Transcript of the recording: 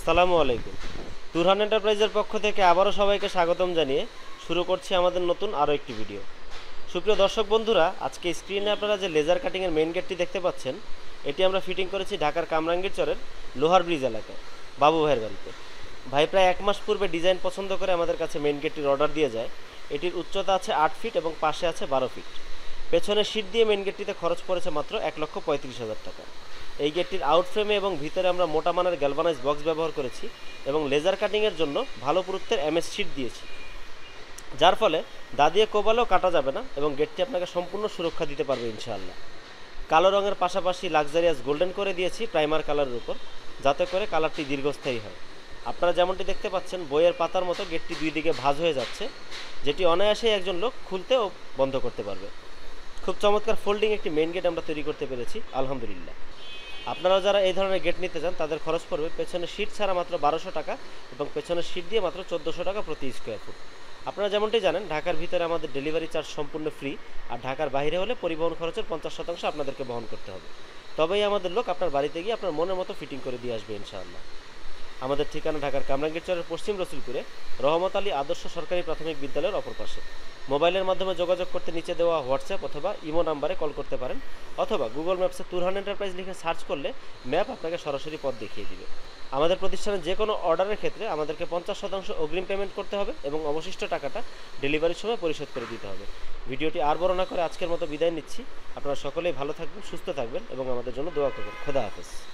আসসালামু আলাইকুম তুরহান এন্টারপ্রাইজের পক্ষ থেকে আবারও সবাইকে স্বাগতম জানিয়ে শুরু করছি আমাদের নতুন আরও একটি ভিডিও সুপ্রিয় দর্শক বন্ধুরা আজকে স্ক্রিনে আপনারা যে লেজার কাটিংয়ের মেন গেটটি দেখতে পাচ্ছেন এটি আমরা ফিটিং করেছি ঢাকার কামরাঙ্গীর চরের লোহার ব্রিজ এলাকায় বাবু ভাইয়ের বাড়িতে ভাই প্রায় এক মাস পূর্বে ডিজাইন পছন্দ করে আমাদের কাছে মেন গেটটির অর্ডার দিয়ে যায় এটির উচ্চতা আছে আট ফিট এবং পাশে আছে বারো ফিট পেছনে সিট দিয়ে মেন গেটটিতে খরচ পড়েছে মাত্র এক লক্ষ পঁয়ত্রিশ হাজার টাকা এই গেটটির আউটফ্রেমে এবং ভিতরে আমরা মোটা মানের গ্যালভানাইজ বক্স ব্যবহার করেছি এবং লেজার কাটিংয়ের জন্য ভালো পুরুত্বের এমএস সিট দিয়েছি যার ফলে দাদিয়ে কোবালেও কাটা যাবে না এবং গেটটি আপনাকে সম্পূর্ণ সুরক্ষা দিতে পারবে ইনশাআল্লাহ কালো রঙের পাশাপাশি লাক্সারিয়াস গোল্ডেন করে দিয়েছি প্রাইমার কালারের উপর যাতে করে কালারটি দীর্ঘস্থায়ী হয় আপনারা যেমনটি দেখতে পাচ্ছেন বইয়ের পাতার মতো গেটটি দুই দিকে ভাজ হয়ে যাচ্ছে যেটি অনায়াসেই একজন লোক খুলতে ও বন্ধ করতে পারবে খুব চমৎকার ফোল্ডিং একটি মেন গেট আমরা তৈরি করতে পেরেছি আলহামদুলিল্লাহ আপনারা যারা এই ধরনের গেট নিতে চান তাদের খরচ পড়বে পেছনে সিট ছাড়া মাত্র বারোশো টাকা এবং পেছনে সিট দিয়ে মাত্র চোদ্দোশো টাকা প্রতি স্কোয়ার ফুট আপনারা যেমনটি জানেন ঢাকার ভিতরে আমাদের ডেলিভারি চার্জ সম্পূর্ণ ফ্রি আর ঢাকার বাইরে হলে পরিবহন খরচের পঞ্চাশ শতাংশ আপনাদেরকে বহন করতে হবে তবেই আমাদের লোক আপনার বাড়িতে গিয়ে আপনার মনের মতো ফিটিং করে দিয়ে আসবে ইনশাআল্লাহ আমাদের ঠিকানা ঢাকার চরের পশ্চিম রসুলপুরে রহমত আলী আদর্শ সরকারি প্রাথমিক বিদ্যালয়ের অপর পাশে মোবাইলের মাধ্যমে যোগাযোগ করতে নিচে দেওয়া হোয়াটসঅ্যাপ অথবা ইমো নাম্বারে কল করতে পারেন অথবা গুগল ম্যাপসে তুরহান এন্টারপ্রাইজ লিখে সার্চ করলে ম্যাপ আপনাকে সরাসরি পথ দেখিয়ে দিবে আমাদের প্রতিষ্ঠানে যে কোনো অর্ডারের ক্ষেত্রে আমাদেরকে পঞ্চাশ শতাংশ অগ্রিম পেমেন্ট করতে হবে এবং অবশিষ্ট টাকাটা ডেলিভারির সময় পরিশোধ করে দিতে হবে ভিডিওটি আর বড় না করে আজকের মতো বিদায় নিচ্ছি আপনারা সকলেই ভালো থাকবেন সুস্থ থাকবেন এবং আমাদের জন্য দোয়া করবেন খোদা হাফেজ